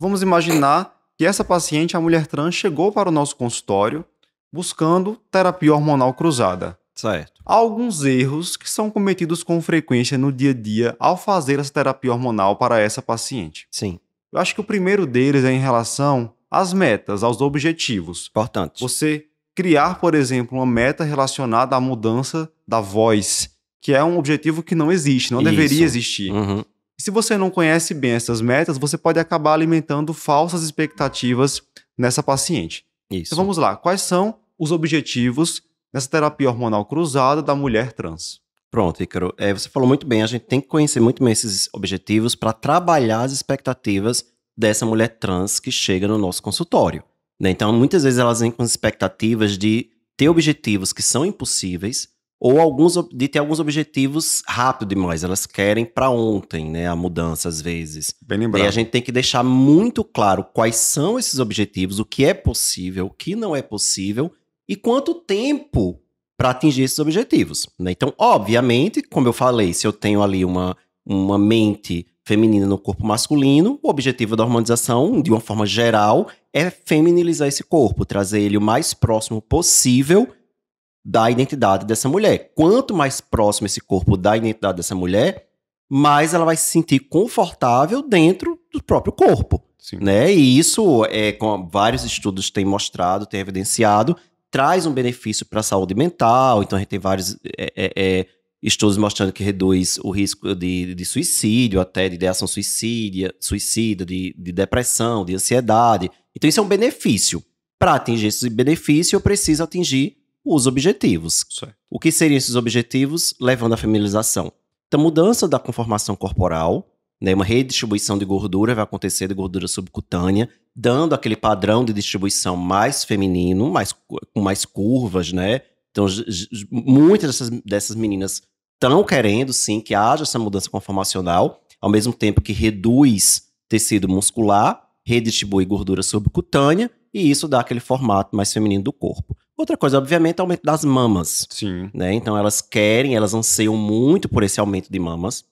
Vamos imaginar que essa paciente, a mulher trans, chegou para o nosso consultório buscando terapia hormonal cruzada. Certo. Há alguns erros que são cometidos com frequência no dia a dia ao fazer essa terapia hormonal para essa paciente. Sim. Eu acho que o primeiro deles é em relação às metas, aos objetivos. Importante. Você criar, por exemplo, uma meta relacionada à mudança da voz, que é um objetivo que não existe, não Isso. deveria existir. Uhum. Se você não conhece bem essas metas, você pode acabar alimentando falsas expectativas nessa paciente. Isso. Então vamos lá, quais são os objetivos nessa terapia hormonal cruzada da mulher trans? Pronto, Ícaro. É, você falou muito bem, a gente tem que conhecer muito bem esses objetivos para trabalhar as expectativas dessa mulher trans que chega no nosso consultório. Né? Então, muitas vezes elas vêm com expectativas de ter objetivos que são impossíveis, ou alguns de ter alguns objetivos rápido demais. Elas querem para ontem, né, a mudança às vezes. Bem lembrado. E a gente tem que deixar muito claro quais são esses objetivos, o que é possível, o que não é possível e quanto tempo para atingir esses objetivos. Né? Então, obviamente, como eu falei, se eu tenho ali uma, uma mente feminina no corpo masculino, o objetivo da hormonização, de uma forma geral, é feminilizar esse corpo, trazer ele o mais próximo possível da identidade dessa mulher. Quanto mais próximo esse corpo da identidade dessa mulher, mais ela vai se sentir confortável dentro do próprio corpo. Sim. Né? E isso, é, com vários estudos têm mostrado, têm evidenciado, traz um benefício para a saúde mental. Então, a gente tem vários é, é, é, estudos mostrando que reduz o risco de, de suicídio, até de ideação suicídia, suicida, de, de depressão, de ansiedade. Então, isso é um benefício. Para atingir esse benefício, eu preciso atingir os objetivos. Certo. O que seriam esses objetivos levando à feminização? Então, mudança da conformação corporal, né, uma redistribuição de gordura vai acontecer de gordura subcutânea, dando aquele padrão de distribuição mais feminino, mais, com mais curvas, né? Então, muitas dessas, dessas meninas estão querendo, sim, que haja essa mudança conformacional, ao mesmo tempo que reduz tecido muscular, redistribui gordura subcutânea, e isso dá aquele formato mais feminino do corpo. Outra coisa, obviamente, é o aumento das mamas. Sim. Né? Então elas querem, elas anseiam muito por esse aumento de mamas.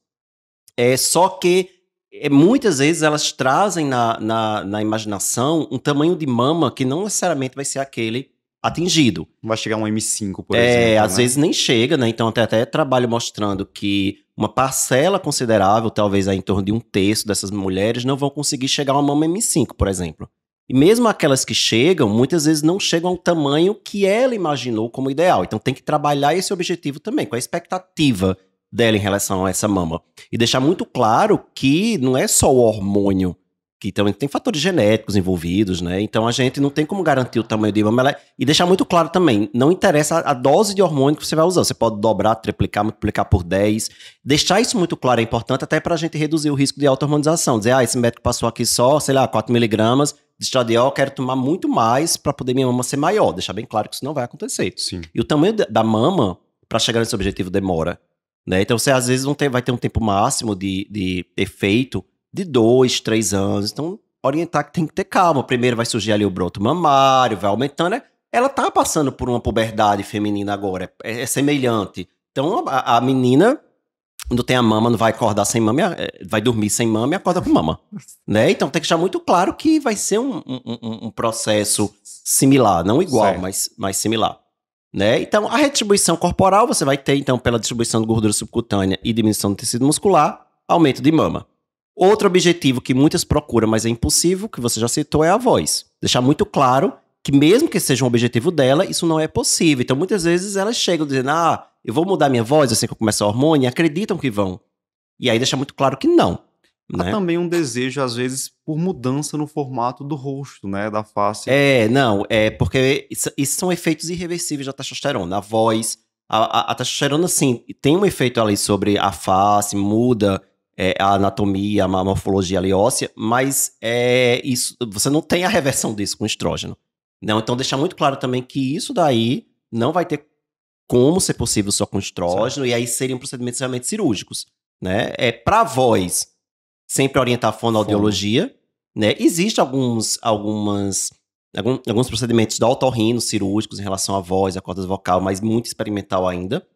É só que é, muitas vezes elas trazem na, na, na, imaginação um tamanho de mama que não necessariamente vai ser aquele atingido. Vai chegar um M5, por é, exemplo. É, às né? vezes nem chega, né? Então tem até trabalho mostrando que uma parcela considerável, talvez aí em torno de um terço dessas mulheres, não vão conseguir chegar a uma mama M5, por exemplo. E mesmo aquelas que chegam, muitas vezes não chegam ao tamanho que ela imaginou como ideal. Então tem que trabalhar esse objetivo também, com é a expectativa dela em relação a essa mama. E deixar muito claro que não é só o hormônio, que também tem fatores genéticos envolvidos, né? Então a gente não tem como garantir o tamanho de mama. E deixar muito claro também, não interessa a dose de hormônio que você vai usar. Você pode dobrar, triplicar, multiplicar por 10. Deixar isso muito claro é importante até para a gente reduzir o risco de auto-hormonização. Dizer, ah, esse médico passou aqui só, sei lá, 4 miligramas estradiol, eu quero tomar muito mais para poder minha mama ser maior. Deixar bem claro que isso não vai acontecer. Sim. E o tamanho da mama, para chegar nesse objetivo, demora. Né? Então você às vezes tem vai ter um tempo máximo de, de efeito de dois, três anos. Então, orientar que tem que ter calma. Primeiro vai surgir ali o broto mamário, vai aumentando, né? Ela tá passando por uma puberdade feminina agora, é, é semelhante. Então a, a menina quando tem a mama, não vai acordar sem mama, eh, vai dormir sem mama e acorda com mama. né? Então tem que deixar muito claro que vai ser um, um, um processo similar, não igual, mas, mas similar. Né? Então, a retribuição corporal você vai ter, então, pela distribuição de gordura subcutânea e diminuição do tecido muscular, aumento de mama. Outro objetivo que muitas procuram, mas é impossível, que você já citou, é a voz. Deixar muito claro que, mesmo que seja um objetivo dela, isso não é possível. Então, muitas vezes elas chegam dizendo, ah, eu vou mudar minha voz assim que eu começar o hormônio, acreditam que vão. E aí deixa muito claro que não. Há né? também um desejo, às vezes, por mudança no formato do rosto, né? Da face. É, não, é porque isso, isso são efeitos irreversíveis da testosterona. A voz, a, a, a testosterona, sim, tem um efeito ali sobre a face, muda é, a anatomia, a morfologia ali óssea, mas é, isso, você não tem a reversão disso com estrógeno. Não, né? então deixar muito claro também que isso daí não vai ter como, ser possível, só com estrógeno, certo. e aí seriam procedimentos realmente cirúrgicos, né? É para voz, sempre orientar a fonoaudiologia, né? Existem alguns algumas algum, alguns procedimentos do otorrino cirúrgicos em relação à voz, à corda vocal, mas muito experimental ainda.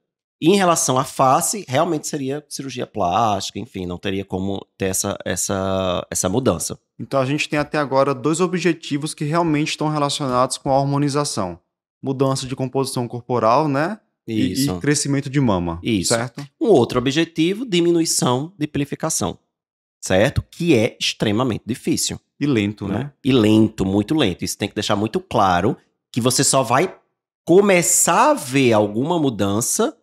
E em relação à face, realmente seria cirurgia plástica, enfim, não teria como ter essa, essa, essa mudança. Então a gente tem até agora dois objetivos que realmente estão relacionados com a harmonização mudança de composição corporal, né? Isso. E, e crescimento de mama. Isso. Certo? Um outro objetivo, diminuição de pilificação. Certo? Que é extremamente difícil. E lento, né? né? E lento, muito lento. Isso tem que deixar muito claro que você só vai começar a ver alguma mudança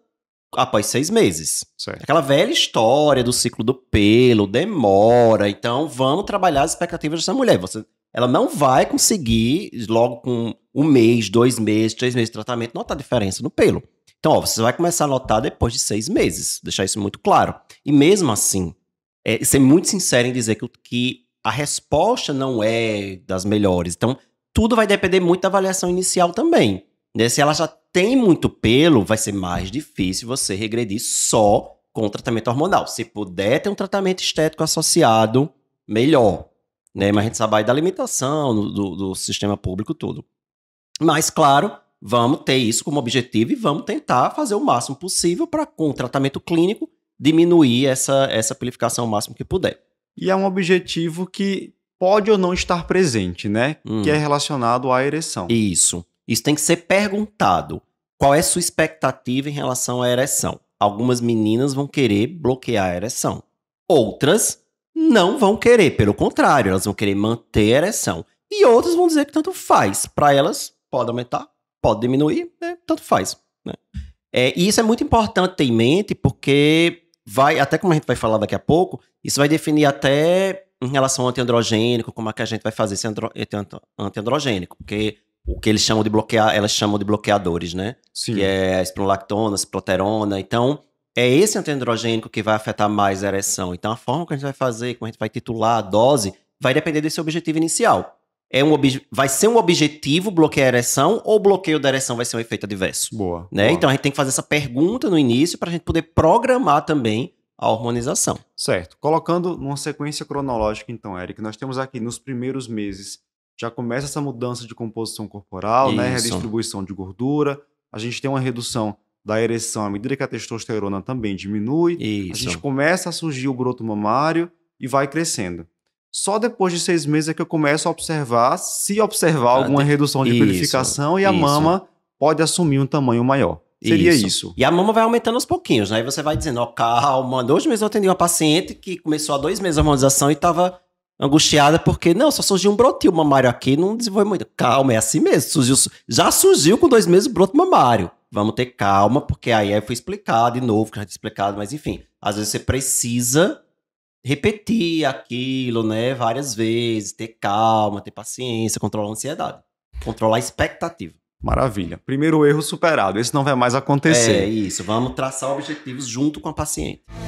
após seis meses. Certo. Aquela velha história do ciclo do pelo, demora. Então, vamos trabalhar as expectativas dessa mulher. Você, ela não vai conseguir, logo com um mês, dois meses, três meses de tratamento, nota a diferença no pelo. Então, ó, você vai começar a notar depois de seis meses, deixar isso muito claro. E mesmo assim, é, ser muito sincero em dizer que, que a resposta não é das melhores. Então, tudo vai depender muito da avaliação inicial também. Né? Se ela já tem muito pelo, vai ser mais difícil você regredir só com tratamento hormonal. Se puder ter um tratamento estético associado, melhor. Né? Mas a gente sabe da limitação do, do sistema público todo. Mas, claro, vamos ter isso como objetivo e vamos tentar fazer o máximo possível para, com o tratamento clínico, diminuir essa, essa pelificação o máximo que puder. E é um objetivo que pode ou não estar presente, né? Hum. Que é relacionado à ereção. Isso. Isso tem que ser perguntado. Qual é a sua expectativa em relação à ereção? Algumas meninas vão querer bloquear a ereção. Outras não vão querer, pelo contrário, elas vão querer manter a ereção. E outras vão dizer que tanto faz. Para elas, pode aumentar, pode diminuir, né? tanto faz. Né? É, e isso é muito importante ter em mente, porque vai, até como a gente vai falar daqui a pouco, isso vai definir até em relação ao antiandrogênico, como é que a gente vai fazer esse antiandrogênico, porque o que eles chamam de bloquear, elas chamam de bloqueadores, né? Sim. Que é a espronolactona, a proterona. Então, é esse antiandrogênico que vai afetar mais a ereção. Então, a forma que a gente vai fazer, como a gente vai titular a dose, vai depender desse objetivo inicial é um vai ser um objetivo bloquear a ereção ou o bloqueio da ereção vai ser um efeito adverso? Boa, né? boa. Então a gente tem que fazer essa pergunta no início para a gente poder programar também a hormonização. Certo. Colocando numa sequência cronológica, então, Eric, nós temos aqui nos primeiros meses já começa essa mudança de composição corporal, né? Isso. né? Redistribuição de gordura. A gente tem uma redução da ereção à medida que a testosterona também diminui. Isso. A gente começa a surgir o broto mamário e vai crescendo. Só depois de seis meses é que eu começo a observar se observar ah, alguma redução de isso, purificação e a isso. mama pode assumir um tamanho maior. Seria isso. isso. E a mama vai aumentando aos pouquinhos, né? Aí você vai dizendo, ó, oh, calma. Dois meses eu atendi uma paciente que começou há dois meses a hormonização e estava angustiada porque, não, só surgiu um brotinho mamário aqui, não desenvolveu muito. Calma, é assim mesmo. Surgiu, já surgiu com dois meses o broto mamário. Vamos ter calma, porque aí foi explicado de novo, que já tinha explicado, mas enfim. Às vezes você precisa repetir aquilo, né, várias vezes, ter calma, ter paciência, controlar a ansiedade, controlar a expectativa. Maravilha. Primeiro erro superado. Esse não vai mais acontecer. É isso. Vamos traçar objetivos junto com a paciente.